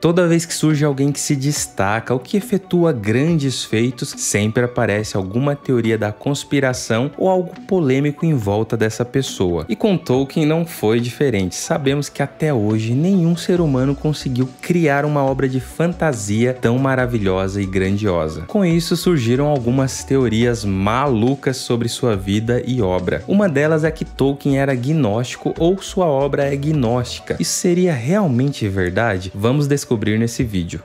Toda vez que surge alguém que se destaca ou que efetua grandes feitos, sempre aparece alguma teoria da conspiração ou algo polêmico em volta dessa pessoa. E com Tolkien não foi diferente. Sabemos que até hoje nenhum ser humano conseguiu criar uma obra de fantasia tão maravilhosa e grandiosa. Com isso surgiram algumas teorias malucas sobre sua vida e obra. Uma delas é que Tolkien era gnóstico ou sua obra é gnóstica. Isso seria realmente verdade? Vamos descobrir descobrir nesse vídeo.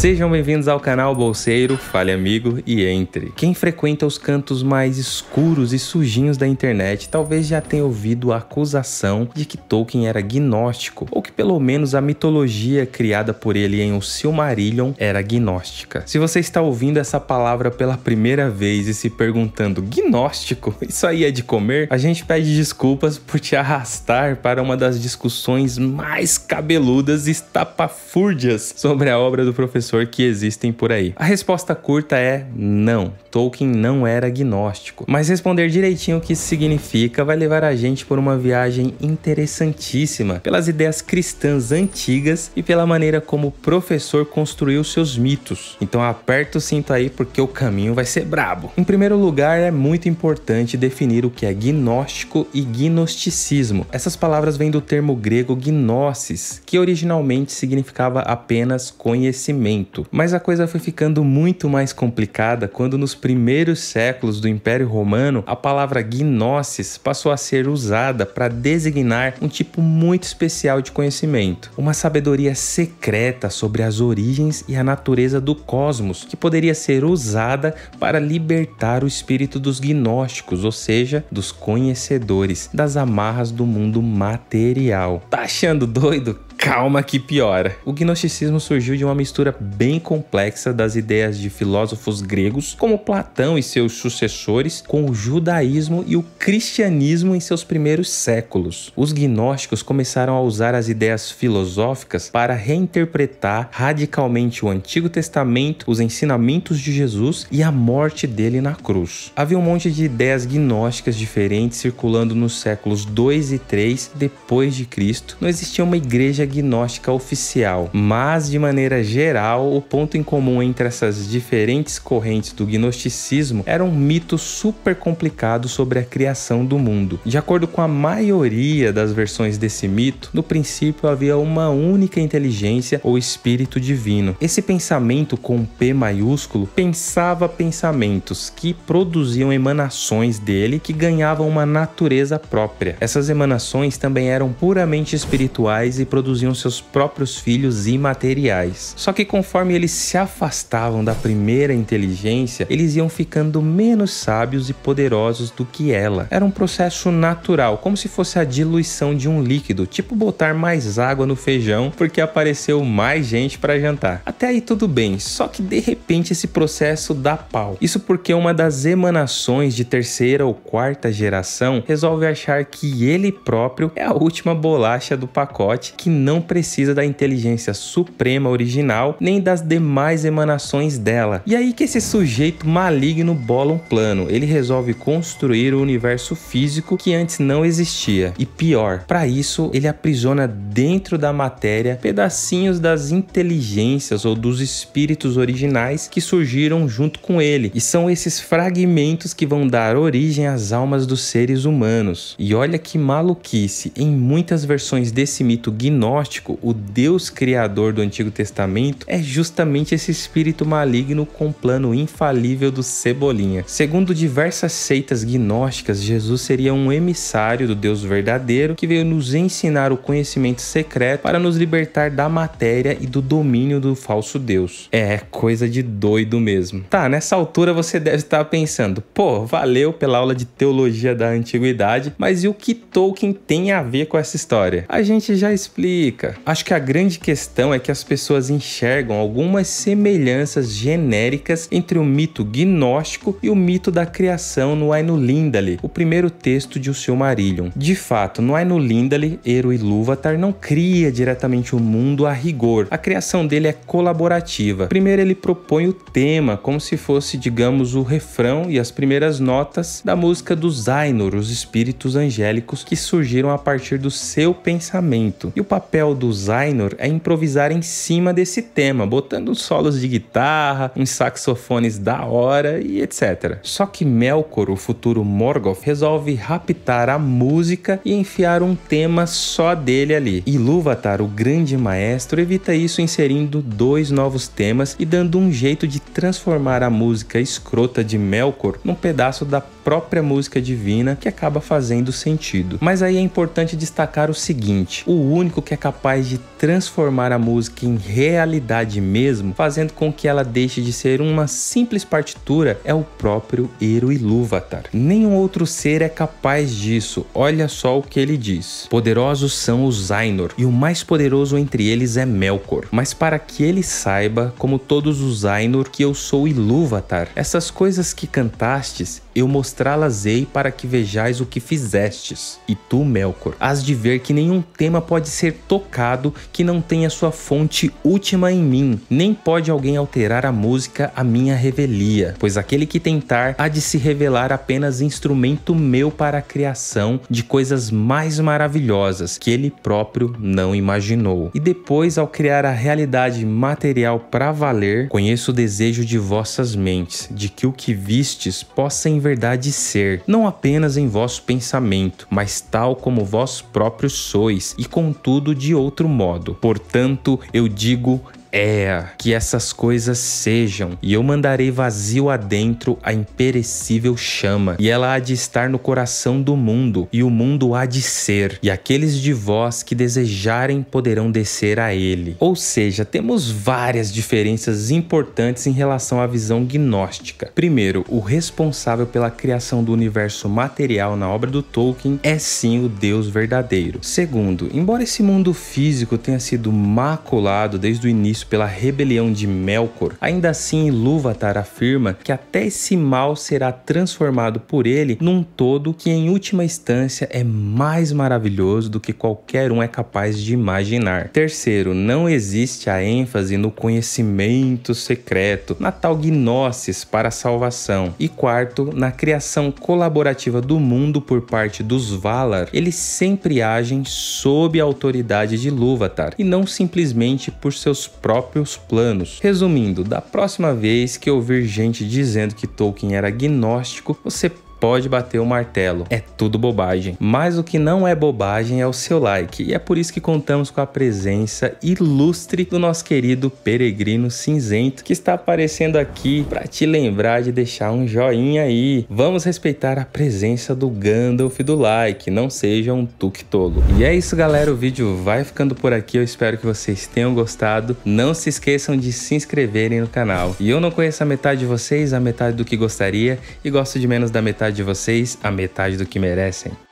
Sejam bem-vindos ao canal Bolseiro, fale amigo e entre. Quem frequenta os cantos mais escuros e sujinhos da internet talvez já tenha ouvido a acusação de que Tolkien era gnóstico, ou que pelo menos a mitologia criada por ele em O Silmarillion era gnóstica. Se você está ouvindo essa palavra pela primeira vez e se perguntando, gnóstico? Isso aí é de comer? A gente pede desculpas por te arrastar para uma das discussões mais cabeludas e estapafúrdias sobre a obra do professor que existem por aí? A resposta curta é não. Tolkien não era agnóstico. Mas responder direitinho o que isso significa vai levar a gente por uma viagem interessantíssima pelas ideias cristãs antigas e pela maneira como o professor construiu seus mitos. Então aperta o cinto aí porque o caminho vai ser brabo. Em primeiro lugar, é muito importante definir o que é gnóstico e gnosticismo. Essas palavras vêm do termo grego gnosis, que originalmente significava apenas conhecimento. Mas a coisa foi ficando muito mais complicada quando, nos primeiros séculos do Império Romano, a palavra gnosis passou a ser usada para designar um tipo muito especial de conhecimento, uma sabedoria secreta sobre as origens e a natureza do cosmos, que poderia ser usada para libertar o espírito dos gnósticos, ou seja, dos conhecedores das amarras do mundo material. Tá achando doido? calma que piora. O gnosticismo surgiu de uma mistura bem complexa das ideias de filósofos gregos, como Platão e seus sucessores, com o judaísmo e o cristianismo em seus primeiros séculos. Os gnósticos começaram a usar as ideias filosóficas para reinterpretar radicalmente o Antigo Testamento, os ensinamentos de Jesus e a morte dele na cruz. Havia um monte de ideias gnósticas diferentes circulando nos séculos 2 e 3 depois de Cristo. Não existia uma igreja Gnóstica oficial, mas de maneira geral, o ponto em comum entre essas diferentes correntes do gnosticismo era um mito super complicado sobre a criação do mundo. De acordo com a maioria das versões desse mito, no princípio havia uma única inteligência ou espírito divino. Esse pensamento com P maiúsculo pensava pensamentos que produziam emanações dele que ganhavam uma natureza própria. Essas emanações também eram puramente espirituais e produziam produziam seus próprios filhos imateriais. Só que conforme eles se afastavam da primeira inteligência, eles iam ficando menos sábios e poderosos do que ela. Era um processo natural, como se fosse a diluição de um líquido, tipo botar mais água no feijão porque apareceu mais gente para jantar. Até aí tudo bem, só que de repente esse processo dá pau. Isso porque uma das emanações de terceira ou quarta geração resolve achar que ele próprio é a última bolacha do pacote que não não precisa da inteligência suprema original nem das demais emanações dela. E aí que esse sujeito maligno bola um plano. Ele resolve construir o universo físico que antes não existia. E pior, para isso ele aprisiona dentro da matéria pedacinhos das inteligências ou dos espíritos originais que surgiram junto com ele. E são esses fragmentos que vão dar origem às almas dos seres humanos. E olha que maluquice, em muitas versões desse mito gnóstico gnóstico, o Deus criador do Antigo Testamento, é justamente esse espírito maligno com plano infalível do Cebolinha. Segundo diversas seitas gnósticas, Jesus seria um emissário do Deus verdadeiro que veio nos ensinar o conhecimento secreto para nos libertar da matéria e do domínio do falso Deus. É coisa de doido mesmo. Tá, nessa altura você deve estar pensando, pô, valeu pela aula de teologia da antiguidade, mas e o que Tolkien tem a ver com essa história? A gente já explica Acho que a grande questão é que as pessoas enxergam algumas semelhanças genéricas entre o mito gnóstico e o mito da criação no Aino Lindale, o primeiro texto de O Silmarillion. De fato, no Aino Lindale, Eru Ilúvatar não cria diretamente o mundo a rigor. A criação dele é colaborativa. Primeiro ele propõe o tema, como se fosse, digamos, o refrão e as primeiras notas da música dos Ainur, os espíritos angélicos que surgiram a partir do seu pensamento. E o papel papel do Zainor é improvisar em cima desse tema, botando solos de guitarra, uns saxofones da hora e etc. Só que Melkor, o futuro Morgoth, resolve raptar a música e enfiar um tema só dele ali. E Lúvatar, o grande maestro, evita isso inserindo dois novos temas e dando um jeito de transformar a música escrota de Melkor num pedaço da própria música divina que acaba fazendo sentido. Mas aí é importante destacar o seguinte: o único que é capaz de transformar a música em realidade mesmo, fazendo com que ela deixe de ser uma simples partitura, é o próprio Eru Ilúvatar. Nenhum outro ser é capaz disso. Olha só o que ele diz. Poderosos são os Ainur, e o mais poderoso entre eles é Melkor. Mas para que ele saiba, como todos os Ainur, que eu sou Ilúvatar, essas coisas que cantastes, eu mostrá-las-ei para que vejais o que fizestes. E tu, Melkor, has de ver que nenhum tema pode ser tocado que não tenha sua fonte última em mim, nem pode alguém alterar a música a minha revelia, pois aquele que tentar há de se revelar apenas instrumento meu para a criação de coisas mais maravilhosas que ele próprio não imaginou. E depois, ao criar a realidade material para valer, conheço o desejo de vossas mentes, de que o que vistes possa em verdade ser, não apenas em vosso pensamento, mas tal como vós próprios sois, e contudo de outro modo. Portanto, eu digo é, que essas coisas sejam, e eu mandarei vazio adentro a imperecível chama, e ela há de estar no coração do mundo, e o mundo há de ser, e aqueles de vós que desejarem poderão descer a ele. Ou seja, temos várias diferenças importantes em relação à visão gnóstica. Primeiro, o responsável pela criação do universo material na obra do Tolkien é sim o Deus verdadeiro. Segundo, embora esse mundo físico tenha sido maculado desde o início pela rebelião de Melkor, ainda assim Ilúvatar afirma que até esse mal será transformado por ele num todo que em última instância é mais maravilhoso do que qualquer um é capaz de imaginar. Terceiro, não existe a ênfase no conhecimento secreto, na tal gnosis para a salvação. E quarto, na criação colaborativa do mundo por parte dos Valar, eles sempre agem sob a autoridade de Lúvatar e não simplesmente por seus próprios próprios planos. Resumindo, da próxima vez que ouvir gente dizendo que Tolkien era agnóstico, você pode bater o martelo. É tudo bobagem. Mas o que não é bobagem é o seu like, e é por isso que contamos com a presença ilustre do nosso querido Peregrino Cinzento, que está aparecendo aqui para te lembrar de deixar um joinha aí. Vamos respeitar a presença do Gandalf do like, não seja um tuque tolo. E é isso, galera, o vídeo vai ficando por aqui. Eu espero que vocês tenham gostado. Não se esqueçam de se inscreverem no canal. E eu não conheço a metade de vocês, a metade do que gostaria, e gosto de menos da metade metade de vocês a metade do que merecem.